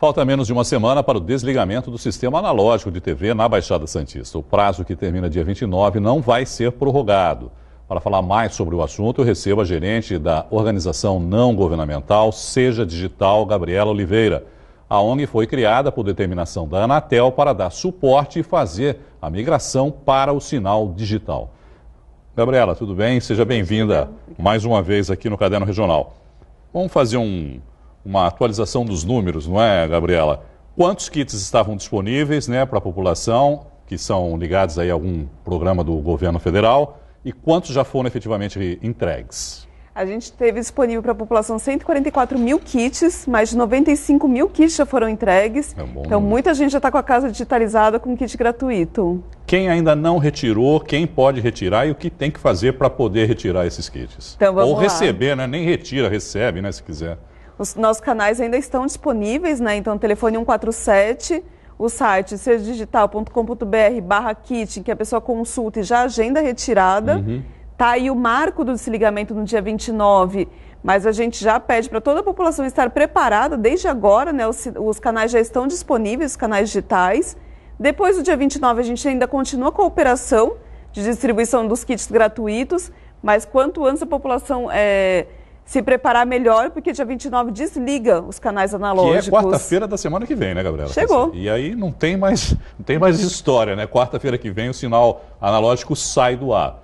Falta menos de uma semana para o desligamento do sistema analógico de TV na Baixada Santista. O prazo que termina dia 29 não vai ser prorrogado. Para falar mais sobre o assunto, eu recebo a gerente da organização não governamental Seja Digital, Gabriela Oliveira. A ONG foi criada por determinação da Anatel para dar suporte e fazer a migração para o sinal digital. Gabriela, tudo bem? Seja bem-vinda mais uma vez aqui no Caderno Regional. Vamos fazer um uma atualização dos números, não é, Gabriela? Quantos kits estavam disponíveis né, para a população, que são ligados aí a algum programa do governo federal, e quantos já foram efetivamente entregues? A gente teve disponível para a população 144 mil kits, mais de 95 mil kits já foram entregues. É então, muita gente já está com a casa digitalizada com kit gratuito. Quem ainda não retirou, quem pode retirar e o que tem que fazer para poder retirar esses kits? Então, Ou lá. receber, né? Nem retira, recebe, né? Se quiser. Os nossos canais ainda estão disponíveis, né? Então, telefone 147, o site serdigital.com.br barra kit, que a pessoa consulta e já agenda retirada. Uhum. Tá aí o marco do desligamento no dia 29, mas a gente já pede para toda a população estar preparada desde agora, né? Os, os canais já estão disponíveis, os canais digitais. Depois do dia 29, a gente ainda continua com a operação de distribuição dos kits gratuitos, mas quanto antes a população é, se preparar melhor, porque dia 29 desliga os canais analógicos. Que é quarta-feira da semana que vem, né, Gabriela? Chegou. E aí não tem mais, não tem mais história, né? Quarta-feira que vem o sinal analógico sai do ar.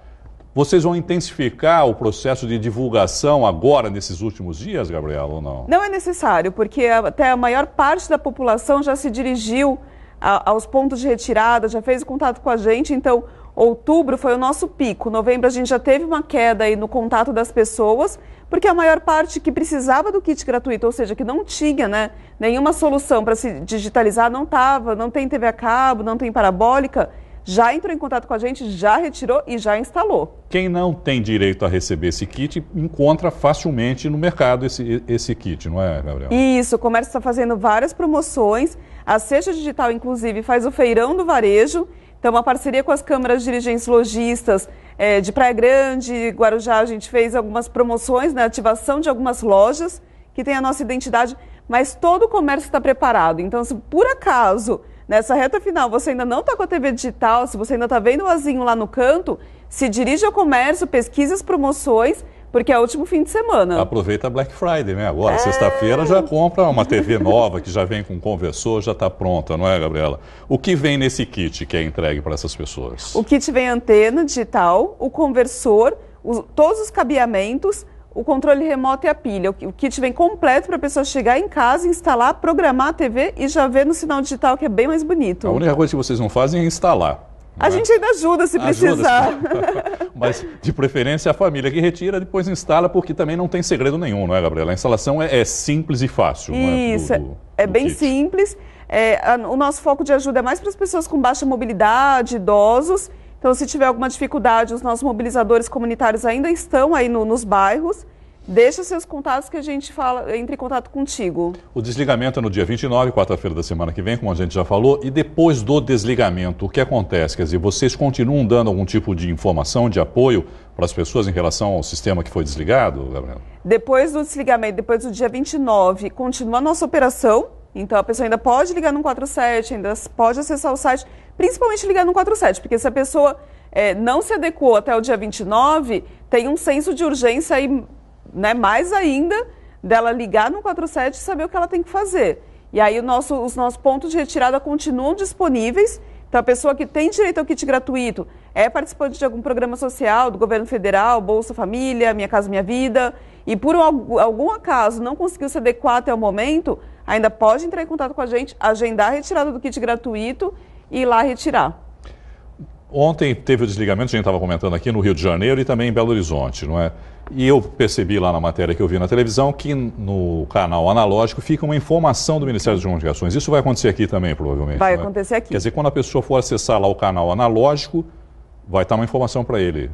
Vocês vão intensificar o processo de divulgação agora, nesses últimos dias, Gabriela, ou não? Não é necessário, porque até a maior parte da população já se dirigiu a, aos pontos de retirada, já fez contato com a gente, então Outubro foi o nosso pico. Novembro a gente já teve uma queda aí no contato das pessoas, porque a maior parte que precisava do kit gratuito, ou seja, que não tinha né, nenhuma solução para se digitalizar, não estava, não tem TV a cabo, não tem parabólica, já entrou em contato com a gente, já retirou e já instalou. Quem não tem direito a receber esse kit encontra facilmente no mercado esse, esse kit, não é, Gabriel? Isso, o comércio está fazendo várias promoções. A Seja Digital, inclusive, faz o feirão do varejo então, uma parceria com as câmaras dirigentes lojistas é, de Praia Grande, Guarujá, a gente fez algumas promoções na né, ativação de algumas lojas que tem a nossa identidade, mas todo o comércio está preparado. Então, se por acaso nessa reta final você ainda não está com a TV digital, se você ainda está vendo o Azinho lá no canto, se dirige ao comércio, pesquise as promoções porque é o último fim de semana. Aproveita a Black Friday, né? Agora, é... sexta-feira, já compra uma TV nova que já vem com conversor, já está pronta, não é, Gabriela? O que vem nesse kit que é entregue para essas pessoas? O kit vem antena digital, o conversor, os, todos os cabeamentos, o controle remoto e a pilha. O kit vem completo para a pessoa chegar em casa, instalar, programar a TV e já ver no sinal digital, que é bem mais bonito. A única coisa que vocês não fazem é instalar. A né? gente ainda ajuda se precisar. mas de preferência a família que retira, depois instala, porque também não tem segredo nenhum, não é, Gabriela? A instalação é, é simples e fácil. É, Isso, é, do, é do, é bem kit. simples. É, a, o nosso foco de ajuda é mais para as pessoas com baixa mobilidade, idosos. Então, se tiver alguma dificuldade, os nossos mobilizadores comunitários ainda estão aí no, nos bairros. Deixa seus contatos que a gente fala, entre em contato contigo. O desligamento é no dia 29, quarta-feira da semana que vem, como a gente já falou. E depois do desligamento, o que acontece? Quer dizer, vocês continuam dando algum tipo de informação, de apoio para as pessoas em relação ao sistema que foi desligado, Gabriela? Depois do desligamento, depois do dia 29, continua a nossa operação. Então a pessoa ainda pode ligar no 47, ainda pode acessar o site, principalmente ligar no 47, porque se a pessoa é, não se adequou até o dia 29, tem um senso de urgência aí né, mais ainda dela ligar no 47 e saber o que ela tem que fazer. E aí nosso, os nossos pontos de retirada continuam disponíveis. Então, a pessoa que tem direito ao kit gratuito é participante de algum programa social do governo federal, Bolsa Família, Minha Casa Minha Vida, e por algum acaso não conseguiu se adequar até o momento, ainda pode entrar em contato com a gente, agendar a retirada do kit gratuito e ir lá retirar. Ontem teve o desligamento, a gente estava comentando aqui, no Rio de Janeiro e também em Belo Horizonte, não é? E eu percebi lá na matéria que eu vi na televisão que no canal analógico fica uma informação do Ministério das Comunicações. Isso vai acontecer aqui também, provavelmente. Vai é? acontecer aqui. Quer dizer, quando a pessoa for acessar lá o canal analógico, vai estar uma informação para ele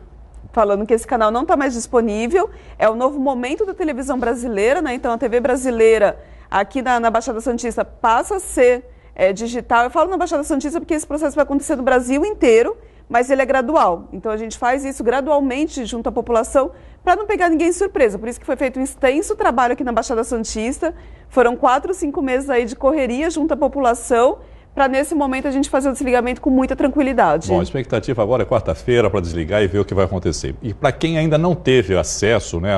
falando que esse canal não está mais disponível. É o novo momento da televisão brasileira, né? Então a TV brasileira aqui na, na Baixada Santista passa a ser é, digital. Eu falo na Baixada Santista porque esse processo vai acontecer no Brasil inteiro mas ele é gradual. Então a gente faz isso gradualmente junto à população para não pegar ninguém de surpresa. Por isso que foi feito um extenso trabalho aqui na Baixada Santista. Foram quatro, cinco meses aí de correria junto à população para nesse momento a gente fazer o desligamento com muita tranquilidade. Bom, a expectativa agora é quarta-feira para desligar e ver o que vai acontecer. E para quem ainda não teve acesso, né,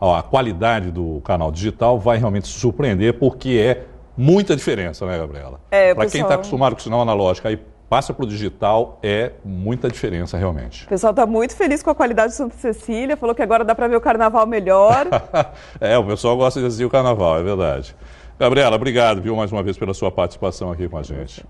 ó, qualidade do canal digital vai realmente surpreender porque é muita diferença, né, Gabriela? É, para quem está acostumado com o sinal analógico, aí passa para o digital é muita diferença realmente. O pessoal está muito feliz com a qualidade de Santa Cecília, falou que agora dá para ver o carnaval melhor. é, o pessoal gosta de assistir o carnaval, é verdade. Gabriela, obrigado, viu, mais uma vez pela sua participação aqui com a gente.